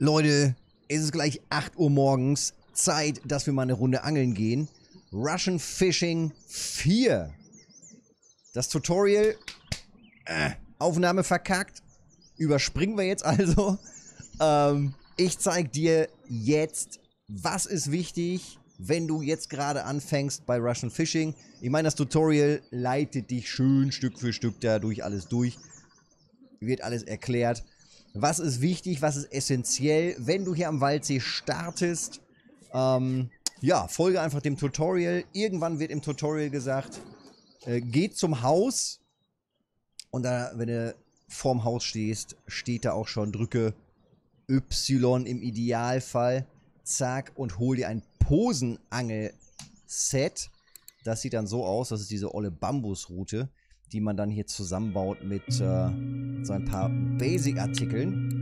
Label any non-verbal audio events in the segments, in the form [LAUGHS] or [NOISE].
Leute, es ist gleich 8 Uhr morgens. Zeit, dass wir mal eine Runde angeln gehen. Russian Fishing 4. Das Tutorial. Äh, Aufnahme verkackt. Überspringen wir jetzt also. [LAUGHS] Ähm, ich zeig dir jetzt, was ist wichtig, wenn du jetzt gerade anfängst bei Russian Fishing. Ich meine, das Tutorial leitet dich schön Stück für Stück da durch alles durch. Wird alles erklärt. Was ist wichtig, was ist essentiell, wenn du hier am Waldsee startest? Ähm, ja, folge einfach dem Tutorial. Irgendwann wird im Tutorial gesagt, äh, geht zum Haus. Und da, wenn du vorm Haus stehst, steht da auch schon, drücke Y im Idealfall. Zack, und hol dir ein Posenangel-Set. Das sieht dann so aus, das ist diese olle Bambusrute die man dann hier zusammenbaut mit äh, so ein paar Basic-Artikeln.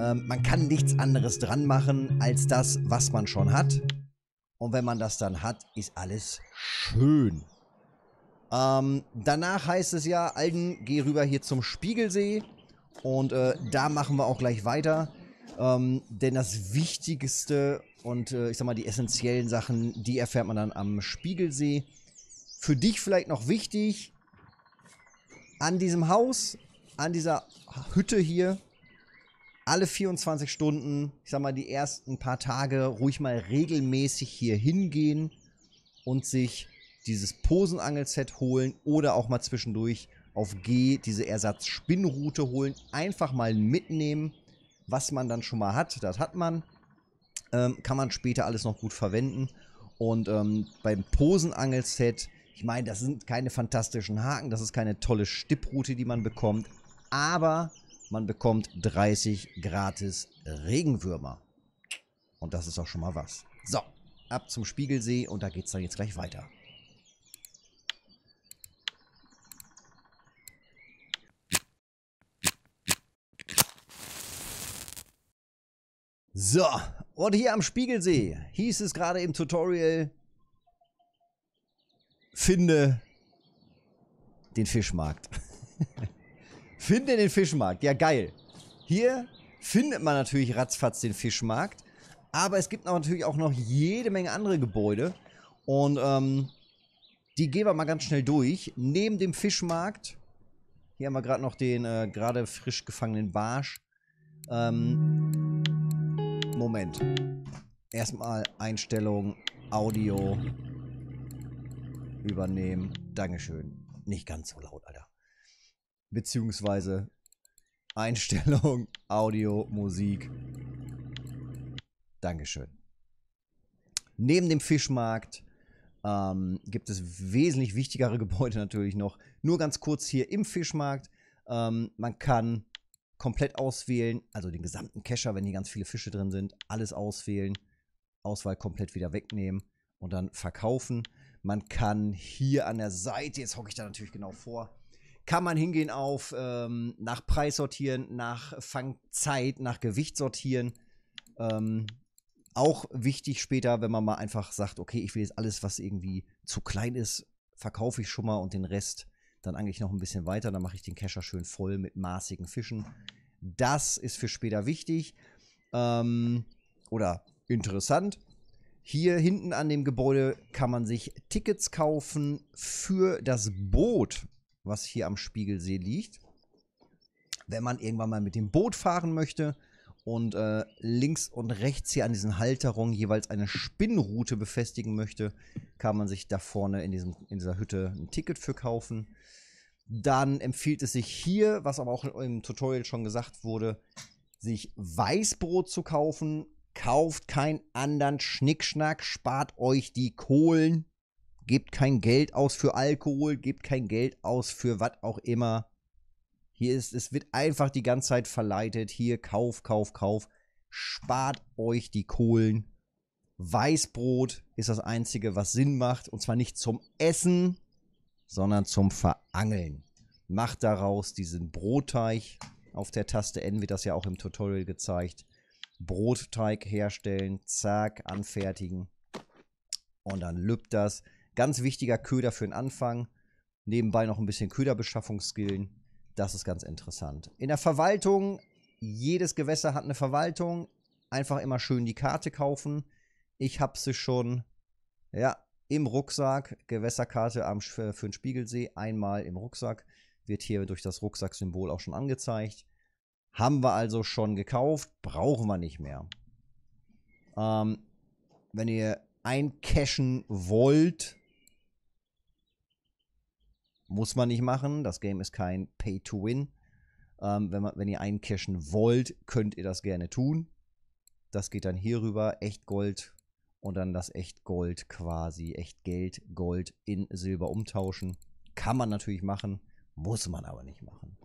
Ähm, man kann nichts anderes dran machen als das, was man schon hat. Und wenn man das dann hat, ist alles schön. Ähm, danach heißt es ja, Alden, geh rüber hier zum Spiegelsee. Und äh, da machen wir auch gleich weiter. Ähm, denn das Wichtigste und äh, ich sag mal die essentiellen Sachen, die erfährt man dann am Spiegelsee für dich vielleicht noch wichtig, an diesem Haus, an dieser Hütte hier, alle 24 Stunden, ich sag mal, die ersten paar Tage ruhig mal regelmäßig hier hingehen und sich dieses Posenangelset holen oder auch mal zwischendurch auf G diese Ersatzspinnroute holen. Einfach mal mitnehmen, was man dann schon mal hat. Das hat man. Ähm, kann man später alles noch gut verwenden. Und ähm, beim Posenangelset ich meine, das sind keine fantastischen Haken, das ist keine tolle Stipproute, die man bekommt, aber man bekommt 30 gratis Regenwürmer. Und das ist auch schon mal was. So, ab zum Spiegelsee und da geht's dann jetzt gleich weiter. So, und hier am Spiegelsee hieß es gerade im Tutorial, finde den Fischmarkt. [LAUGHS] finde den Fischmarkt. Ja, geil. Hier findet man natürlich ratzfatz den Fischmarkt. Aber es gibt natürlich auch noch jede Menge andere Gebäude. Und ähm, die gehen wir mal ganz schnell durch. Neben dem Fischmarkt, hier haben wir gerade noch den äh, gerade frisch gefangenen Barsch. Ähm, Moment. Erstmal Einstellung, Audio übernehmen. Dankeschön. Nicht ganz so laut, Alter. Beziehungsweise Einstellung, [LAUGHS] Audio, Musik. Dankeschön. Neben dem Fischmarkt ähm, gibt es wesentlich wichtigere [LAUGHS] Gebäude natürlich noch. Nur ganz kurz hier im Fischmarkt. Ähm, man kann komplett auswählen, also den gesamten Kescher, wenn hier ganz viele Fische drin sind, alles auswählen, Auswahl komplett wieder wegnehmen und dann verkaufen. Man kann hier an der Seite, jetzt hocke ich da natürlich genau vor, kann man hingehen auf ähm, nach Preis sortieren, nach Fangzeit, nach Gewicht sortieren. Ähm, auch wichtig später, wenn man mal einfach sagt, okay, ich will jetzt alles, was irgendwie zu klein ist, verkaufe ich schon mal und den Rest dann eigentlich noch ein bisschen weiter. Dann mache ich den Kescher schön voll mit maßigen Fischen. Das ist für später wichtig ähm, oder interessant. Hier hinten an dem Gebäude kann man sich Tickets kaufen für das Boot, was hier am Spiegelsee liegt. Wenn man irgendwann mal mit dem Boot fahren möchte und äh, links und rechts hier an diesen Halterungen jeweils eine Spinnroute befestigen möchte, kann man sich da vorne in, diesem, in dieser Hütte ein Ticket für kaufen. Dann empfiehlt es sich hier, was aber auch im Tutorial schon gesagt wurde, sich Weißbrot zu kaufen Kauft keinen anderen Schnickschnack, spart euch die Kohlen, gebt kein Geld aus für Alkohol, gebt kein Geld aus für was auch immer. Hier ist, es wird einfach die ganze Zeit verleitet. Hier, Kauf, Kauf, Kauf. Spart euch die Kohlen. Weißbrot ist das Einzige, was Sinn macht. Und zwar nicht zum Essen, sondern zum Verangeln. Macht daraus diesen Brotteig. Auf der Taste N wird das ja auch im Tutorial gezeigt. Brotteig herstellen, zack, anfertigen und dann lübt das. Ganz wichtiger Köder für den Anfang. Nebenbei noch ein bisschen Köderbeschaffungsskillen. Das ist ganz interessant. In der Verwaltung, jedes Gewässer hat eine Verwaltung. Einfach immer schön die Karte kaufen. Ich habe sie schon, ja, im Rucksack. Gewässerkarte am, für den Spiegelsee einmal im Rucksack. Wird hier durch das Rucksacksymbol auch schon angezeigt. Haben wir also schon gekauft, brauchen wir nicht mehr. Ähm, wenn ihr eincashen wollt, muss man nicht machen. Das Game ist kein Pay-to-Win. Ähm, wenn, wenn ihr eincashen wollt, könnt ihr das gerne tun. Das geht dann hier rüber, echt Gold und dann das echt Gold quasi, echt Geld, Gold in Silber umtauschen. Kann man natürlich machen, muss man aber nicht machen.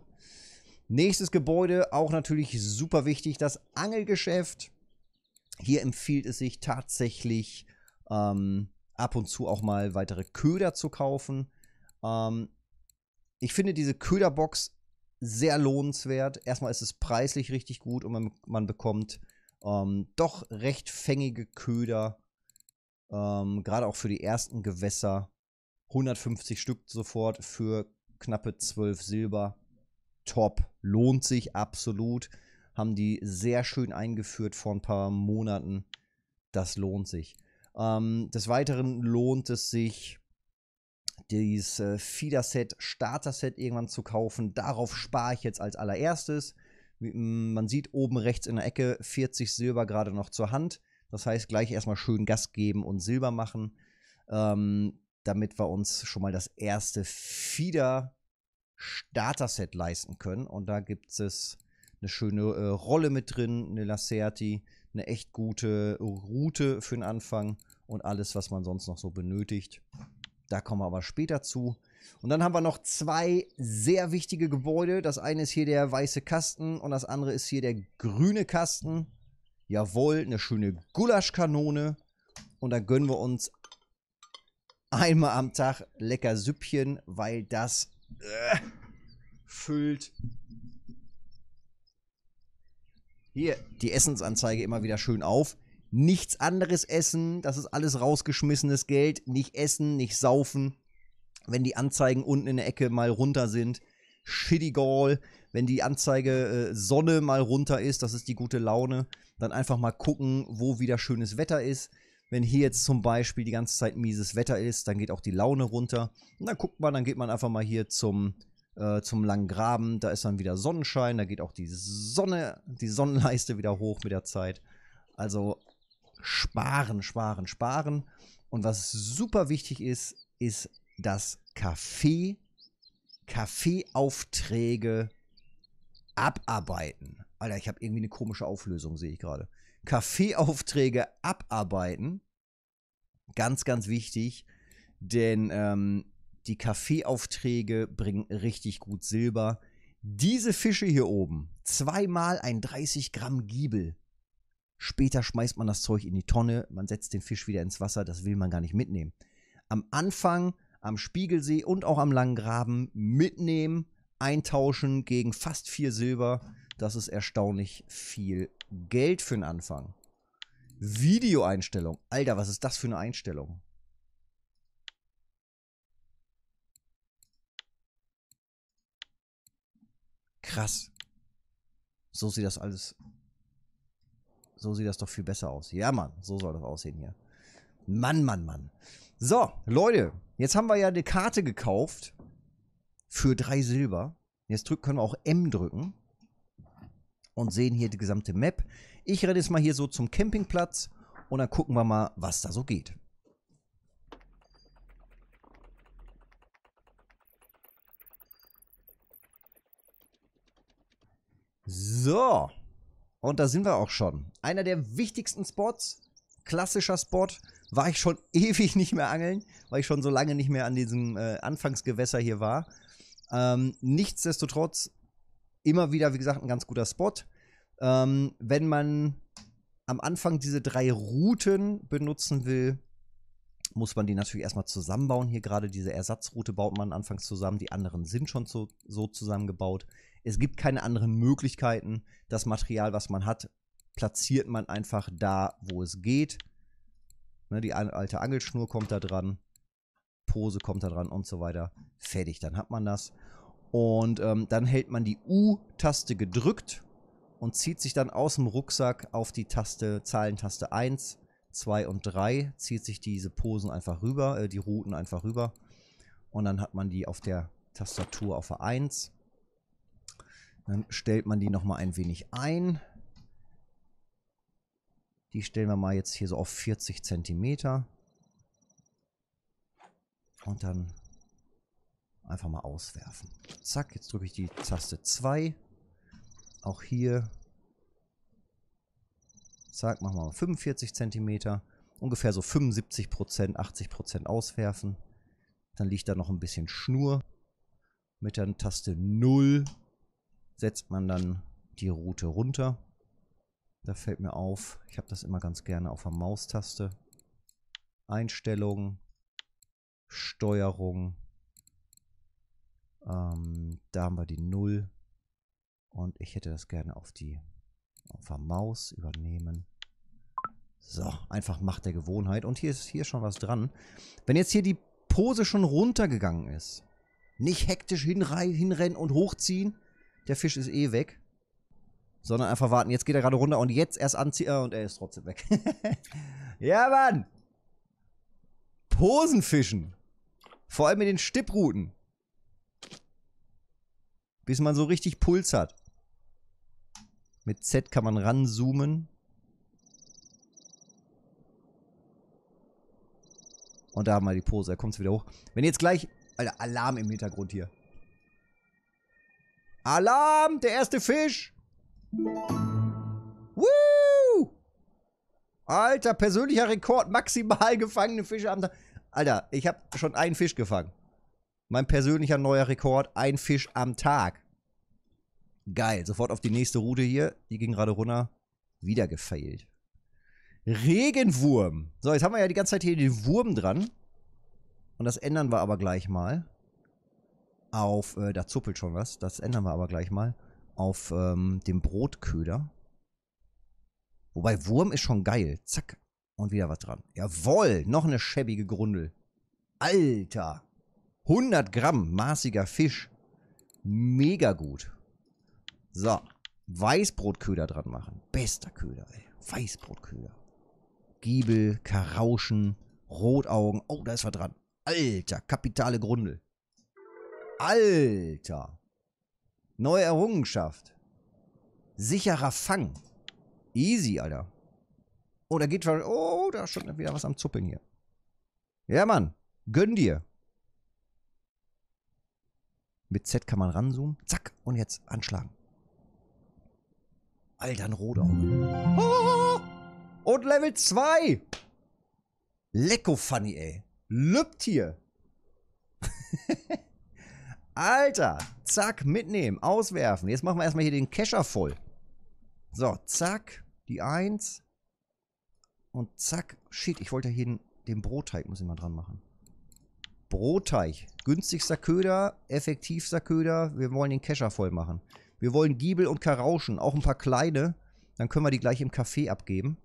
Nächstes Gebäude, auch natürlich super wichtig, das Angelgeschäft. Hier empfiehlt es sich tatsächlich ähm, ab und zu auch mal weitere Köder zu kaufen. Ähm, ich finde diese Köderbox sehr lohnenswert. Erstmal ist es preislich richtig gut und man, man bekommt ähm, doch recht fängige Köder, ähm, gerade auch für die ersten Gewässer. 150 Stück sofort für knappe 12 Silber top. Lohnt sich absolut. Haben die sehr schön eingeführt vor ein paar Monaten. Das lohnt sich. Ähm, des Weiteren lohnt es sich, dieses äh, Feeder-Set, Starter-Set irgendwann zu kaufen. Darauf spare ich jetzt als allererstes. Man sieht oben rechts in der Ecke 40 Silber gerade noch zur Hand. Das heißt, gleich erstmal schön Gas geben und Silber machen, ähm, damit wir uns schon mal das erste Feeder Starter-Set leisten können. Und da gibt es eine schöne äh, Rolle mit drin, eine Lacerti, eine echt gute Route für den Anfang und alles, was man sonst noch so benötigt. Da kommen wir aber später zu. Und dann haben wir noch zwei sehr wichtige Gebäude. Das eine ist hier der weiße Kasten und das andere ist hier der grüne Kasten. Jawohl, eine schöne Gulaschkanone. Und da gönnen wir uns einmal am Tag lecker Süppchen, weil das äh, füllt. Hier, die Essensanzeige immer wieder schön auf. Nichts anderes essen, das ist alles rausgeschmissenes Geld. Nicht essen, nicht saufen. Wenn die Anzeigen unten in der Ecke mal runter sind, shitty gall. Wenn die Anzeige äh, Sonne mal runter ist, das ist die gute Laune. Dann einfach mal gucken, wo wieder schönes Wetter ist. Wenn hier jetzt zum Beispiel die ganze Zeit mieses Wetter ist, dann geht auch die Laune runter. Und dann guckt man, dann geht man einfach mal hier zum äh, zum langen Graben. Da ist dann wieder Sonnenschein, da geht auch die Sonne, die Sonnenleiste wieder hoch mit der Zeit. Also sparen, sparen, sparen. Und was super wichtig ist, ist das Kaffee, Kaffeeaufträge abarbeiten. Alter, ich habe irgendwie eine komische Auflösung, sehe ich gerade. Kaffeeaufträge abarbeiten. Ganz, ganz wichtig. Denn ähm, die Kaffeeaufträge bringen richtig gut Silber. Diese Fische hier oben, zweimal ein 30 Gramm Giebel. Später schmeißt man das Zeug in die Tonne, man setzt den Fisch wieder ins Wasser, das will man gar nicht mitnehmen. Am Anfang, am Spiegelsee und auch am Langen Graben mitnehmen, eintauschen gegen fast vier Silber. Das ist erstaunlich viel Geld für den Anfang. Videoeinstellung. Alter, was ist das für eine Einstellung? krass. So sieht das alles. So sieht das doch viel besser aus. Ja, Mann, so soll das aussehen hier. Mann, Mann, Mann. So, Leute, jetzt haben wir ja eine Karte gekauft für drei Silber. Jetzt drück, können wir auch M drücken und sehen hier die gesamte Map. Ich renne jetzt mal hier so zum Campingplatz und dann gucken wir mal, was da so geht. So, und da sind wir auch schon. Einer der wichtigsten Spots, klassischer Spot, war ich schon [LAUGHS] ewig nicht mehr angeln, weil ich schon so lange nicht mehr an diesem äh, Anfangsgewässer hier war. Ähm, nichtsdestotrotz immer wieder, wie gesagt, ein ganz guter Spot. Ähm, wenn man am Anfang diese drei Routen benutzen will, muss man die natürlich erstmal zusammenbauen. Hier gerade diese Ersatzroute baut man anfangs zusammen. Die anderen sind schon so, so zusammengebaut. Es gibt keine anderen Möglichkeiten. Das Material, was man hat, platziert man einfach da, wo es geht. Ne, die alte Angelschnur kommt da dran, Pose kommt da dran und so weiter. Fertig, dann hat man das. Und ähm, dann hält man die U-Taste gedrückt und zieht sich dann aus dem Rucksack auf die Taste, Zahlentaste 1, 2 und 3, zieht sich diese Posen einfach rüber, äh, die Routen einfach rüber. Und dann hat man die auf der Tastatur auf der 1 dann stellt man die nochmal ein wenig ein. Die stellen wir mal jetzt hier so auf 40 cm. Und dann einfach mal auswerfen. Zack, jetzt drücke ich die Taste 2. Auch hier. Zack, machen wir mal 45 cm. Ungefähr so 75%, 80% auswerfen. Dann liegt da noch ein bisschen Schnur. Mit der Taste 0 setzt man dann die Route runter. Da fällt mir auf, ich habe das immer ganz gerne auf der Maustaste. Einstellungen, Steuerung. Ähm, da haben wir die 0. Und ich hätte das gerne auf die auf der Maus übernehmen. So, einfach Macht der Gewohnheit. Und hier ist hier schon was dran. Wenn jetzt hier die Pose schon runtergegangen ist, nicht hektisch hinrennen und hochziehen, der Fisch ist eh weg. Sondern einfach warten. Jetzt geht er gerade runter und jetzt erst anziehen. Äh, und er ist trotzdem weg. [LAUGHS] ja, Mann! Posenfischen. Vor allem mit den Stippruten. Bis man so richtig Puls hat. Mit Z kann man ranzoomen. Und da haben wir die Pose. Da kommt es wieder hoch. Wenn jetzt gleich. Alter, Alarm im Hintergrund hier. Alarm, der erste Fisch. Woo! Alter, persönlicher Rekord, maximal gefangene Fische am Tag. Alter, ich habe schon einen Fisch gefangen. Mein persönlicher neuer Rekord, ein Fisch am Tag. Geil, sofort auf die nächste Route hier. Die ging gerade runter. Wieder gefailt. Regenwurm. So, jetzt haben wir ja die ganze Zeit hier den Wurm dran. Und das ändern wir aber gleich mal auf, äh, da zuppelt schon was, das ändern wir aber gleich mal, auf ähm, dem Brotköder. Wobei Wurm ist schon geil. Zack. Und wieder was dran. Jawoll, noch eine schäbige Grundel. Alter. 100 Gramm maßiger Fisch. Mega gut. So. Weißbrotköder dran machen. Bester Köder, ey. Weißbrotköder. Giebel, Karauschen, Rotaugen. Oh, da ist was dran. Alter, kapitale Grundel. Alter. Neue Errungenschaft. Sicherer Fang. Easy, Alter. Oh, da geht schon. Oh, da ist schon wieder was am Zuppeln hier. Ja, Mann. Gönn dir. Mit Z kann man ranzoomen. Zack. Und jetzt anschlagen. Alter, ein Rotauge. Oh, und Level 2. Lecko funny, ey. Lübt hier. [LAUGHS] Alter, zack, mitnehmen, auswerfen. Jetzt machen wir erstmal hier den Kescher voll. So, zack, die 1. Und zack, shit, ich wollte hier den, den Brotteig, muss ich mal dran machen. Brotteig, günstigster Köder, effektivster Köder. Wir wollen den Kescher voll machen. Wir wollen Giebel und Karauschen, auch ein paar kleine. Dann können wir die gleich im Café abgeben.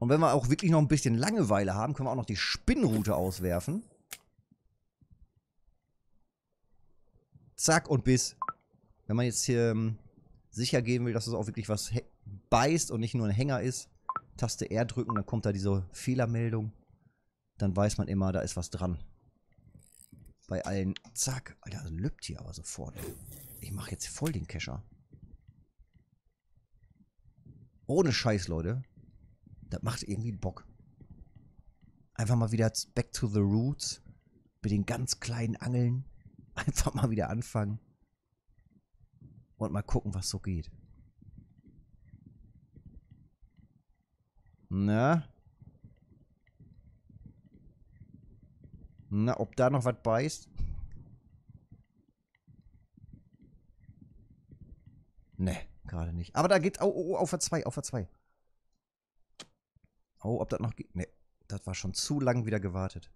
Und wenn wir auch wirklich noch ein bisschen Langeweile haben, können wir auch noch die Spinnrute auswerfen. zack und bis. Wenn man jetzt hier ähm, sicher gehen will, dass es auch wirklich was beißt und nicht nur ein Hänger ist, Taste R drücken, dann kommt da diese Fehlermeldung. Dann weiß man immer, da ist was dran. Bei allen, zack, Alter, das lübt hier aber sofort. Ich mache jetzt voll den Kescher. Ohne Scheiß, Leute. Das macht irgendwie Bock. Einfach mal wieder back to the roots. Mit den ganz kleinen Angeln. [LAUGHS] Einfach mal wieder anfangen und mal gucken, was so geht. Na? Na, ob da noch was beißt? Ne, gerade nicht. Aber da geht's. Oh, oh, oh, auf der 2, auf der 2. Oh, ob das noch geht. Ne, das war schon zu lang wieder gewartet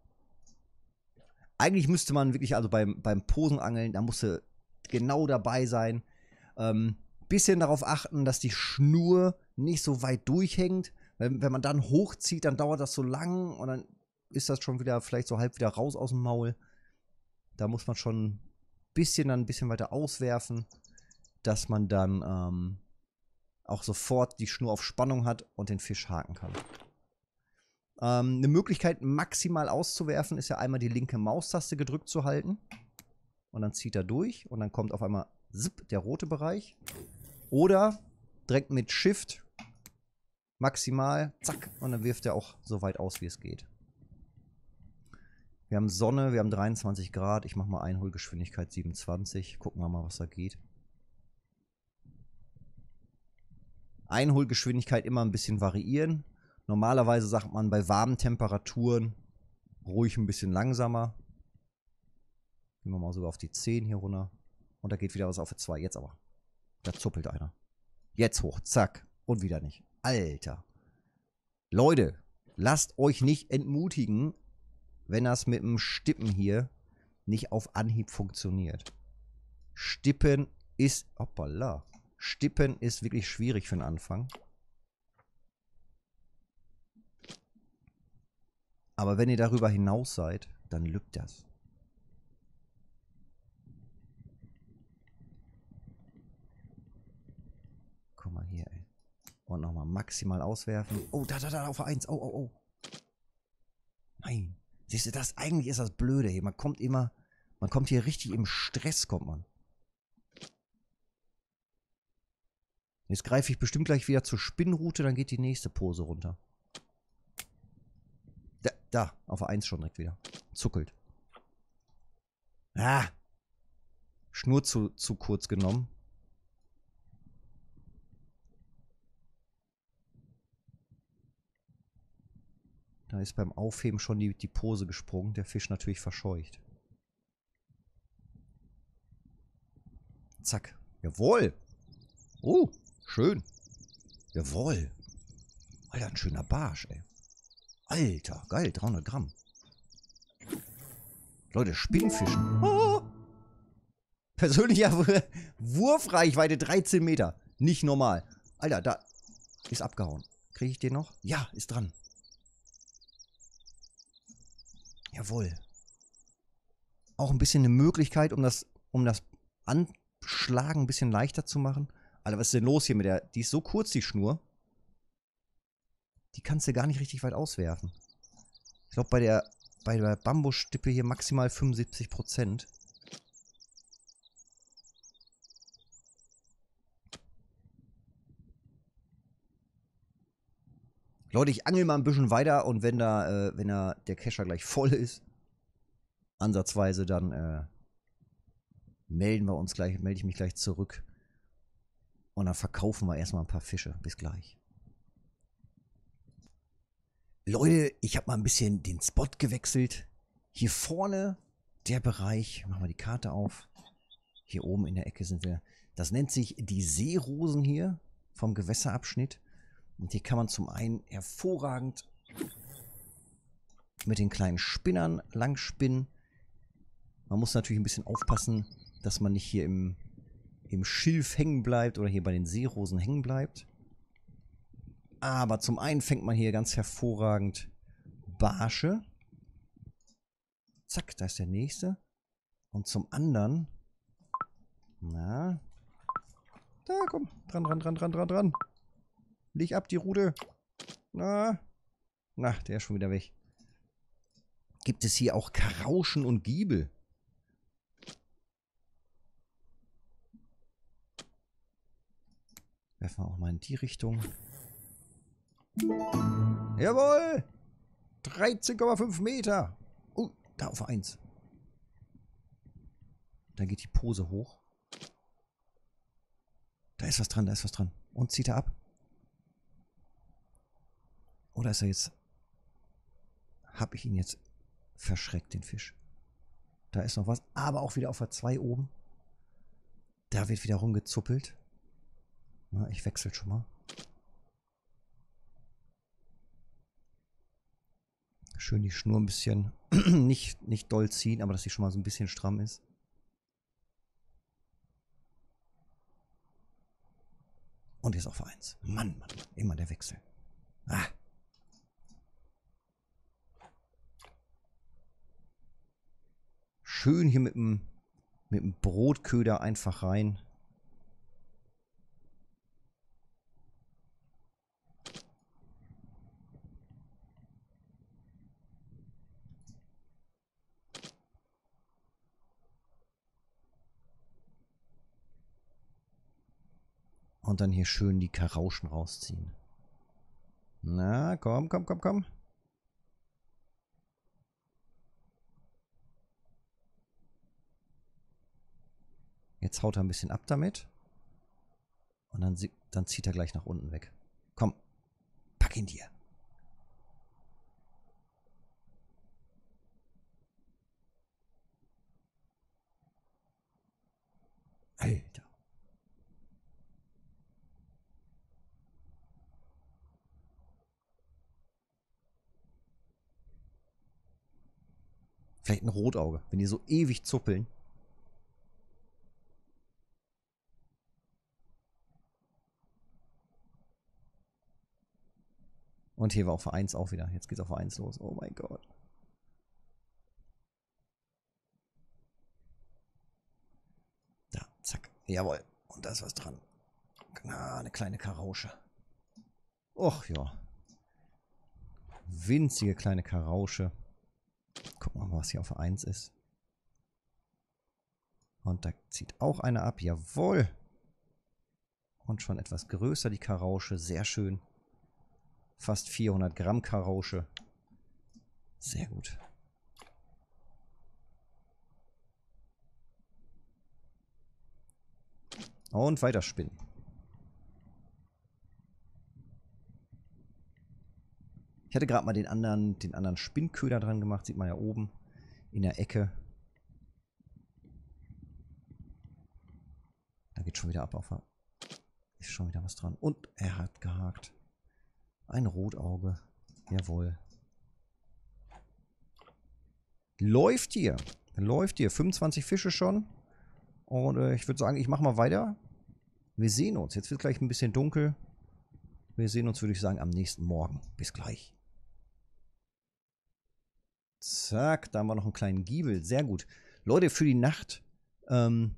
eigentlich müsste man wirklich, also beim, beim Posenangeln, da musste genau dabei sein. Ähm, bisschen darauf achten, dass die Schnur nicht so weit durchhängt. Wenn, wenn man dann hochzieht, dann dauert das so lang und dann ist das schon wieder vielleicht so halb wieder raus aus dem Maul. Da muss man schon ein bisschen dann ein bisschen weiter auswerfen, dass man dann ähm, auch sofort die Schnur auf Spannung hat und den Fisch haken kann. Ähm, eine Möglichkeit, maximal auszuwerfen, ist ja einmal die linke Maustaste gedrückt zu halten. Und dann zieht er durch und dann kommt auf einmal zip, der rote Bereich. Oder direkt mit Shift maximal, zack, und dann wirft er auch so weit aus, wie es geht. Wir haben Sonne, wir haben 23 Grad. Ich mache mal Einholgeschwindigkeit 27. Gucken wir mal, was da geht. Einholgeschwindigkeit immer ein bisschen variieren. Normalerweise sagt man bei warmen Temperaturen ruhig ein bisschen langsamer. Gehen wir mal sogar auf die 10 hier runter. Und da geht wieder was auf die 2. Jetzt aber. Da zuppelt einer. Jetzt hoch. Zack. Und wieder nicht. Alter. Leute, lasst euch nicht entmutigen, wenn das mit dem Stippen hier nicht auf Anhieb funktioniert. Stippen ist. Hoppala. Stippen ist wirklich schwierig für den Anfang. Aber wenn ihr darüber hinaus seid, dann lügt das. Guck mal hier, ey. Und nochmal maximal auswerfen. Oh, da, da, da, auf 1. Oh, oh, oh. Nein. Siehst du, das eigentlich ist das Blöde hier. Man kommt immer, man kommt hier richtig im Stress, kommt man. Jetzt greife ich bestimmt gleich wieder zur Spinnroute, dann geht die nächste Pose runter. Da, auf 1 schon direkt wieder. Zuckelt. Ah! Schnur zu, zu kurz genommen. Da ist beim Aufheben schon die, die Pose gesprungen. Der Fisch natürlich verscheucht. Zack. Jawohl. Oh, schön. Jawohl. Alter, ein schöner Barsch, ey. Alter, geil, 300 Gramm. Leute, Spinnfischen. Oh, oh, oh! Persönlicher [LAUGHS] Wurfreichweite 13 Meter. Nicht normal. Alter, da ist abgehauen. Kriege ich den noch? Ja, ist dran. Jawohl. Auch ein bisschen eine Möglichkeit, um das, um das Anschlagen ein bisschen leichter zu machen. Alter, was ist denn los hier mit der? Die ist so kurz, die Schnur die kannst du gar nicht richtig weit auswerfen. Ich glaube, bei der, bei der Bambusstippe hier maximal 75 Prozent. Leute, ich angel mal ein bisschen weiter und wenn da, äh, wenn da der Kescher gleich voll ist, ansatzweise, dann äh, melden wir uns gleich, melde ich mich gleich zurück. Und dann verkaufen wir erstmal ein paar Fische. Bis gleich. Leute, ich habe mal ein bisschen den Spot gewechselt. Hier vorne der Bereich, machen wir die Karte auf. Hier oben in der Ecke sind wir. Das nennt sich die Seerosen hier vom Gewässerabschnitt. Und hier kann man zum einen hervorragend mit den kleinen Spinnern langspinnen. Man muss natürlich ein bisschen aufpassen, dass man nicht hier im, im Schilf hängen bleibt oder hier bei den Seerosen hängen bleibt. Aber zum einen fängt man hier ganz hervorragend Barsche. Zack, da ist der nächste. Und zum anderen. Na. Da, komm. Dran, dran, dran, dran, dran, dran. Leg ab die Rute. Na. Na, der ist schon wieder weg. Gibt es hier auch Karauschen und Giebel? Werfen wir auch mal in die Richtung. Jawohl! 13,5 Meter. Uh, da auf 1. Dann geht die Pose hoch. Da ist was dran, da ist was dran. Und zieht er ab. Oder ist er jetzt... Hab ich ihn jetzt verschreckt, den Fisch. Da ist noch was. Aber auch wieder auf der 2 oben. Da wird wieder rumgezuppelt. Na, ich wechsle schon mal. schön die Schnur ein bisschen, [CLEARS THROAT] nicht, nicht doll ziehen, aber dass sie schon mal so ein bisschen stramm ist. Und jetzt auf 1. Mann, Mann, Mann, immer der Wechsel. Ah. Schön hier mit dem, mit dem Brotköder einfach rein. Und dann hier schön die Karauschen rausziehen. Na, komm, komm, komm, komm. Jetzt haut er ein bisschen ab damit. Und dann, dann zieht er gleich nach unten weg. Komm, pack ihn dir. Vielleicht ein Rotauge, wenn die so ewig zuppeln. Und hier war auch 1 auch wieder. Jetzt geht's auf 1 los. Oh mein Gott. Da, zack. Jawohl. Und da ist was dran. Na, eine kleine Karausche. Och ja. Winzige kleine Karausche. Gucken wir mal, was hier auf 1 ist. Und da zieht auch einer ab. Jawohl! Und schon etwas größer die Karausche. Sehr schön. Fast 400 Gramm Karausche. Sehr gut. Und weiter spinnen. Ich hatte gerade mal den anderen, den anderen Spinnköder dran gemacht, sieht man ja oben in der Ecke. Da geht schon wieder ab auf Ist schon wieder was dran. Und er hat gehakt. Ein Rotauge. Jawohl. Läuft hier. Läuft hier. 25 Fische schon. Und äh, ich würde sagen, ich mache mal weiter. Wir sehen uns. Jetzt wird gleich ein bisschen dunkel. Wir sehen uns, würde ich sagen, am nächsten Morgen. Bis gleich. Zack, da haben wir noch einen kleinen Giebel. Sehr gut. Leute, für die Nacht, ähm,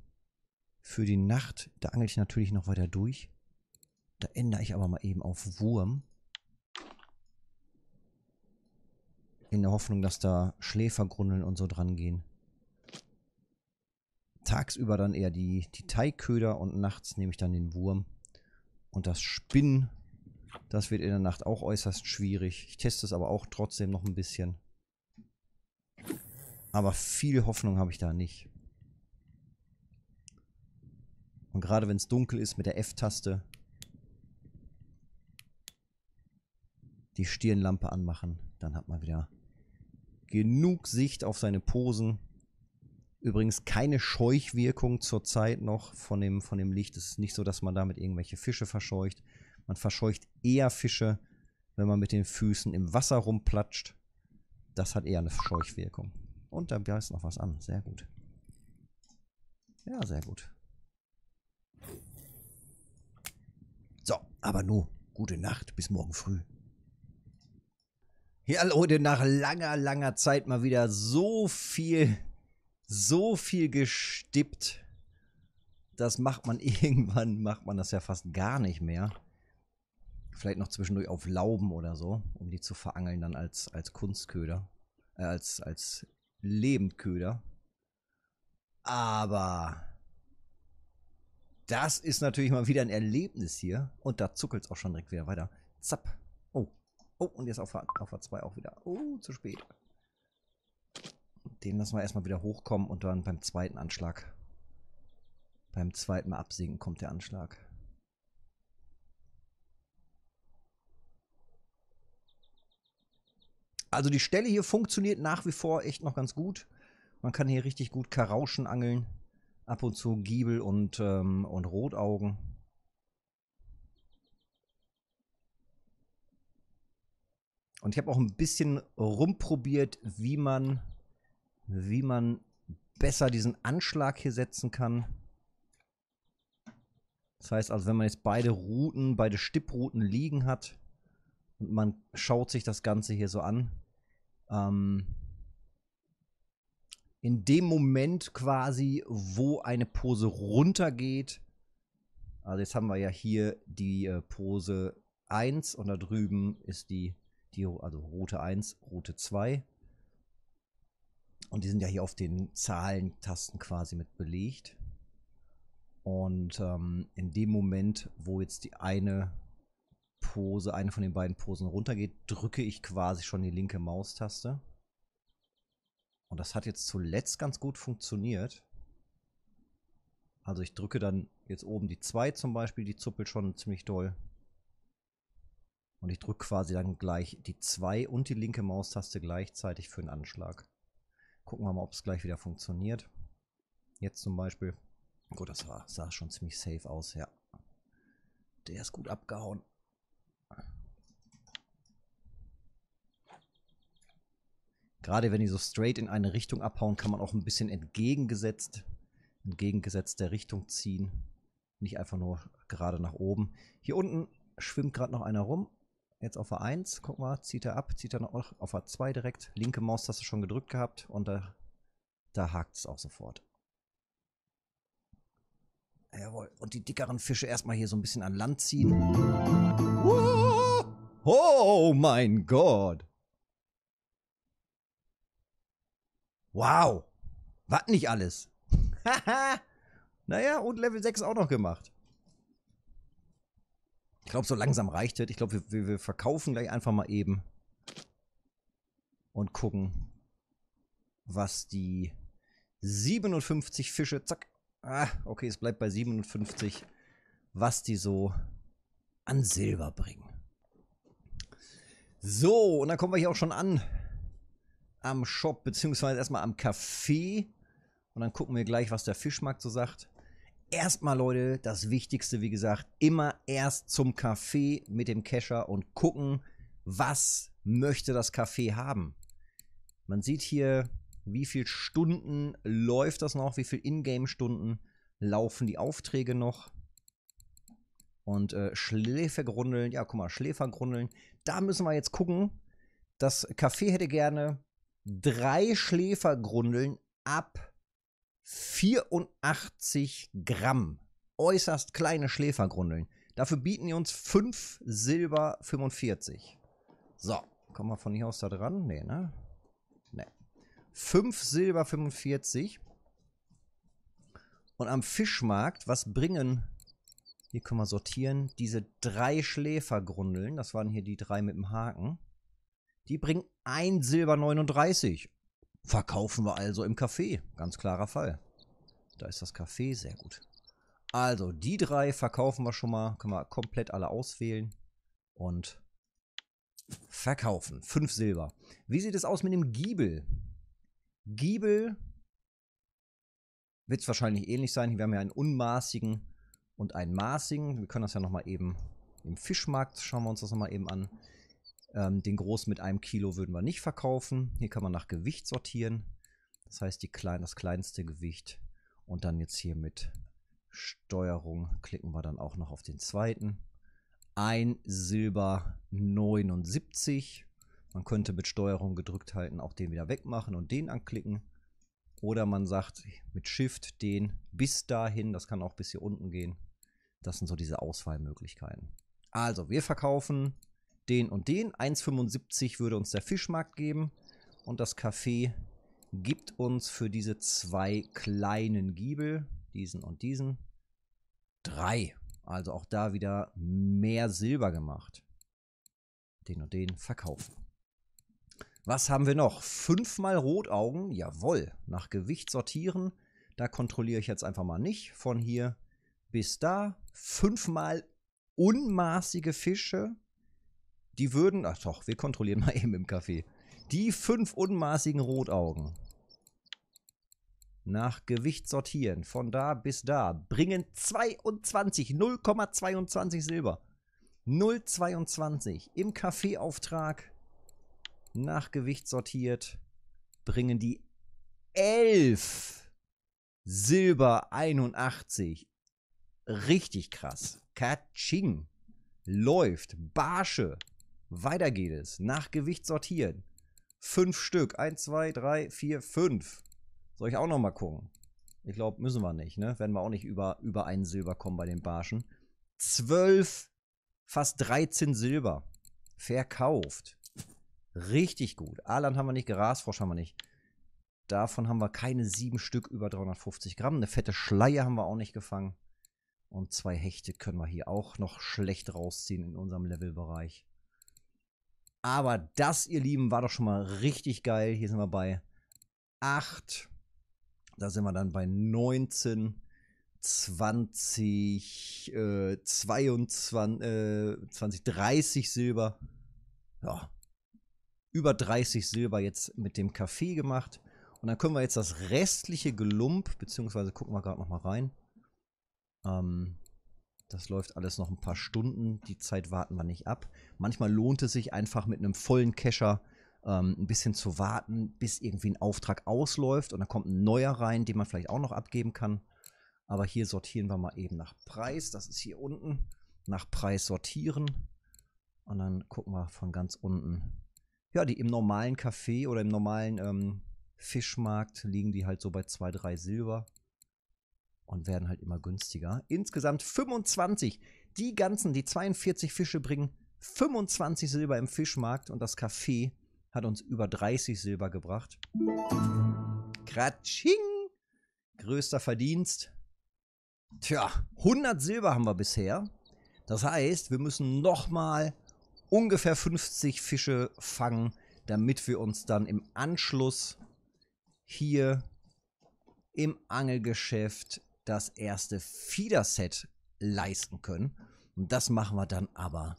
für die Nacht, da angel ich natürlich noch weiter durch. Da ändere ich aber mal eben auf Wurm. In der Hoffnung, dass da Schläfergrundeln und so dran gehen. Tagsüber dann eher die, die Teigköder und nachts nehme ich dann den Wurm. Und das Spinnen, das wird in der Nacht auch äußerst schwierig. Ich teste es aber auch trotzdem noch ein bisschen. Aber viel Hoffnung habe ich da nicht. Und gerade wenn es dunkel ist mit der F-Taste, die Stirnlampe anmachen, dann hat man wieder genug Sicht auf seine Posen. Übrigens keine Scheuchwirkung zurzeit noch von dem, von dem Licht. Es ist nicht so, dass man damit irgendwelche Fische verscheucht. Man verscheucht eher Fische, wenn man mit den Füßen im Wasser rumplatscht. Das hat eher eine Scheuchwirkung. Und da beißt noch was an. Sehr gut. Ja, sehr gut. So, aber nur gute Nacht, bis morgen früh. Ja, Leute, nach langer, langer Zeit mal wieder so viel, so viel gestippt. Das macht man [LAUGHS] irgendwann, macht man das ja fast gar nicht mehr. Vielleicht noch zwischendurch auf Lauben oder so, um die zu verangeln dann als, als Kunstköder, äh, als, als Lebendköder. Aber das ist natürlich mal wieder ein Erlebnis hier. Und da zuckelt es auch schon direkt wieder weiter. Zapp. Oh. Oh, und jetzt auf, auf A2 auch wieder. Oh, zu spät. Den lassen wir erstmal wieder hochkommen und dann beim zweiten Anschlag. Beim zweiten Mal absinken kommt der Anschlag. Also die Stelle hier funktioniert nach wie vor echt noch ganz gut. Man kann hier richtig gut Karauschen angeln. Ab und zu Giebel und, ähm, und Rotaugen. Und ich habe auch ein bisschen rumprobiert, wie man, wie man besser diesen Anschlag hier setzen kann. Das heißt also, wenn man jetzt beide Routen, beide Stipprouten liegen hat, und man schaut sich das Ganze hier so an. Ähm, in dem Moment quasi, wo eine Pose runtergeht, also jetzt haben wir ja hier die äh, Pose 1 und da drüben ist die, die, also Route 1, Route 2. Und die sind ja hier auf den Zahlentasten quasi mit belegt. Und ähm, in dem Moment, wo jetzt die eine Pose, eine von den beiden Posen runtergeht, drücke ich quasi schon die linke Maustaste. Und das hat jetzt zuletzt ganz gut funktioniert. Also ich drücke dann jetzt oben die 2 zum Beispiel, die zuppelt schon ziemlich doll. Und ich drücke quasi dann gleich die 2 und die linke Maustaste gleichzeitig für den Anschlag. Gucken wir mal, ob es gleich wieder funktioniert. Jetzt zum Beispiel. Gut, das war, sah schon ziemlich safe aus, ja. Der ist gut abgehauen. gerade wenn die so straight in eine Richtung abhauen, kann man auch ein bisschen entgegengesetzt, entgegengesetzt der Richtung ziehen. Nicht einfach nur gerade nach oben. Hier unten schwimmt gerade noch einer rum. Jetzt auf A1, guck mal, zieht er ab, zieht er noch auf A2 direkt. Linke Maustaste schon gedrückt gehabt und da, da hakt es auch sofort. Jawohl, und die dickeren Fische erstmal hier so ein bisschen an Land ziehen. Oh mein Gott! Wow. Was nicht alles. [LAUGHS] naja, und Level 6 auch noch gemacht. Ich glaube, so langsam reicht es. Ich glaube, wir, wir verkaufen gleich einfach mal eben. Und gucken, was die 57 Fische, zack. Ah, okay, es bleibt bei 57, was die so an Silber bringen. So, und dann kommen wir hier auch schon an am Shop, beziehungsweise erstmal am Café. Und dann gucken wir gleich, was der Fischmarkt so sagt. Erstmal, Leute, das Wichtigste, wie gesagt, immer erst zum Café mit dem Kescher und gucken, was möchte das Café haben. Man sieht hier, wie viele Stunden läuft das noch, wie viele Ingame-Stunden laufen die Aufträge noch. Und äh, Schläfergrundeln, ja guck mal, Schläfergrundeln, da müssen wir jetzt gucken. Das Café hätte gerne drei Schläfergrundeln ab 84 Gramm. Äußerst kleine Schläfergrundeln. Dafür bieten die uns 5 Silber 45. So, kommen wir von hier aus da dran? Nee, ne? Ne. 5 Silber 45. Und am Fischmarkt, was bringen, hier können wir sortieren, diese drei Schläfergrundeln, das waren hier die drei mit dem Haken. Die bringen 1 Silber 39. Verkaufen wir also im Café. Ganz klarer Fall. Da ist das Café sehr gut. Also, die drei verkaufen wir schon mal. Können wir komplett alle auswählen. Und verkaufen. 5 Silber. Wie sieht es aus mit dem Giebel? Giebel wird es wahrscheinlich ähnlich sein. Wir haben ja einen unmaßigen und einen maßigen. Wir können das ja nochmal eben im Fischmarkt schauen wir uns das nochmal eben an. Ähm, den großen mit einem Kilo würden wir nicht verkaufen. Hier kann man nach Gewicht sortieren. Das heißt, die klein, das kleinste Gewicht. Und dann jetzt hier mit Steuerung klicken wir dann auch noch auf den zweiten. Ein Silber 79. Man könnte mit Steuerung gedrückt halten auch den wieder wegmachen und den anklicken. Oder man sagt mit Shift den bis dahin, das kann auch bis hier unten gehen. Das sind so diese Auswahlmöglichkeiten. Also, wir verkaufen den und den. 1,75 würde uns der Fischmarkt geben. Und das Café gibt uns für diese zwei kleinen Giebel, diesen und diesen, drei. Also auch da wieder mehr Silber gemacht. Den und den verkaufen. Was haben wir noch? Fünfmal Rotaugen? Jawohl. Nach Gewicht sortieren. Da kontrolliere ich jetzt einfach mal nicht. Von hier bis da. Fünfmal unmaßige Fische. Die würden, ach doch, wir kontrollieren mal [LAUGHS] eben im Café. Die fünf unmaßigen Rotaugen nach Gewicht sortieren, von da bis da, bringen 22, 0,22 Silber. 0,22 im Kaffeeauftrag nach Gewicht sortiert, bringen die 11 Silber 81. Richtig krass. Katsching. Läuft. Barsche. Weiter geht es. Nach Gewicht sortieren. Fünf Stück. Eins, zwei, drei, vier, fünf. Soll ich auch nochmal gucken? Ich glaube, müssen wir nicht, ne? Werden wir auch nicht über, über einen Silber kommen bei den Barschen. Zwölf, fast 13 Silber. Verkauft. Richtig gut. Alan haben wir nicht, Grasfrosch haben wir nicht. Davon haben wir keine sieben Stück über 350 Gramm. Eine fette Schleie haben wir auch nicht gefangen. Und zwei Hechte können wir hier auch noch schlecht rausziehen in unserem Levelbereich. Aber das, ihr Lieben, war doch schon mal richtig geil. Hier sind wir bei 8. Da sind wir dann bei 19, 20, äh, 22, äh, 20, 30 Silber. Ja. Über 30 Silber jetzt mit dem Kaffee gemacht. Und dann können wir jetzt das restliche Gelump, beziehungsweise gucken wir gerade nochmal rein. Ähm, das läuft alles noch ein paar Stunden. Die Zeit warten wir nicht ab. Manchmal lohnt es sich einfach mit einem vollen Kescher ähm, ein bisschen zu warten, bis irgendwie ein Auftrag ausläuft und dann kommt ein neuer rein, den man vielleicht auch noch abgeben kann. Aber hier sortieren wir mal eben nach Preis. Das ist hier unten. Nach Preis sortieren. Und dann gucken wir von ganz unten. Ja, die im normalen Café oder im normalen ähm, Fischmarkt liegen die halt so bei 2, 3 Silber und werden halt immer günstiger. Insgesamt 25. Die ganzen, die 42 Fische bringen 25 Silber im Fischmarkt und das Café hat uns über 30 Silber gebracht. Kratsching! Größter Verdienst. Tja, 100 Silber haben wir bisher. Das heißt, wir müssen nochmal ungefähr 50 Fische fangen, damit wir uns dann im Anschluss hier im Angelgeschäft das erste Feeder-Set leisten können. Und das machen wir dann aber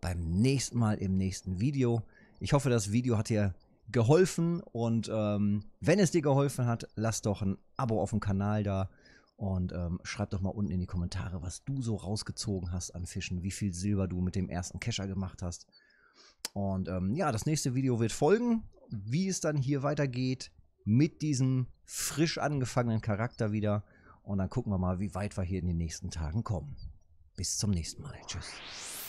beim nächsten Mal im nächsten Video. Ich hoffe, das Video hat dir geholfen und ähm, wenn es dir geholfen hat, lass doch ein Abo auf dem Kanal da und ähm, schreib doch mal unten in die Kommentare, was du so rausgezogen hast an Fischen, wie viel Silber du mit dem ersten Kescher gemacht hast. Und ähm, ja, das nächste Video wird folgen, wie es dann hier weitergeht mit diesem frisch angefangenen Charakter wieder. Und dann gucken wir mal, wie weit wir hier in den nächsten Tagen kommen. Bis zum nächsten Mal. Tschüss.